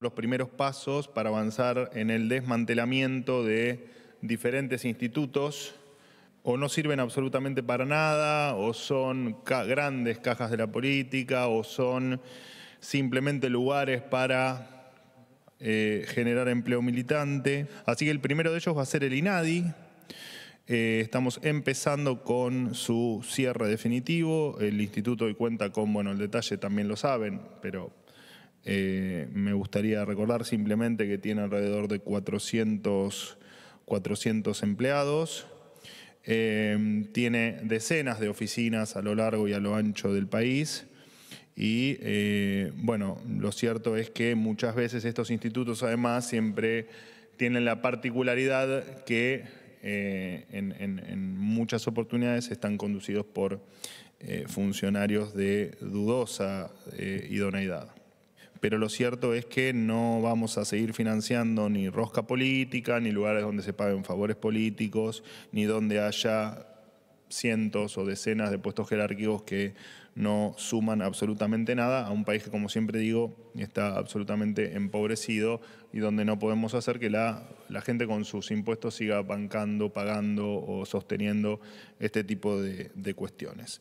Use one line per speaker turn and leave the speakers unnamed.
los primeros pasos para avanzar en el desmantelamiento de diferentes institutos o no sirven absolutamente para nada, o son grandes cajas de la política, o son simplemente lugares para eh, generar empleo militante. Así que el primero de ellos va a ser el INADI. Eh, estamos empezando con su cierre definitivo. El instituto hoy cuenta con, bueno, el detalle también lo saben, pero eh, me gustaría recordar simplemente que tiene alrededor de 400, empleados. Eh, tiene decenas de oficinas a lo largo y a lo ancho del país. Y eh, bueno, lo cierto es que muchas veces estos institutos además siempre tienen la particularidad que en, muchas oportunidades están conducidos por funcionarios de dudosa idoneidad pero lo cierto es que no vamos a seguir financiando ni rosca política, ni lugares donde se paguen favores políticos, ni donde haya cientos o decenas de puestos jerárquicos que no suman absolutamente nada a un país que, como siempre digo, está absolutamente empobrecido y donde no podemos hacer que la, gente con sus impuestos siga bancando, pagando o sosteniendo este tipo de cuestiones.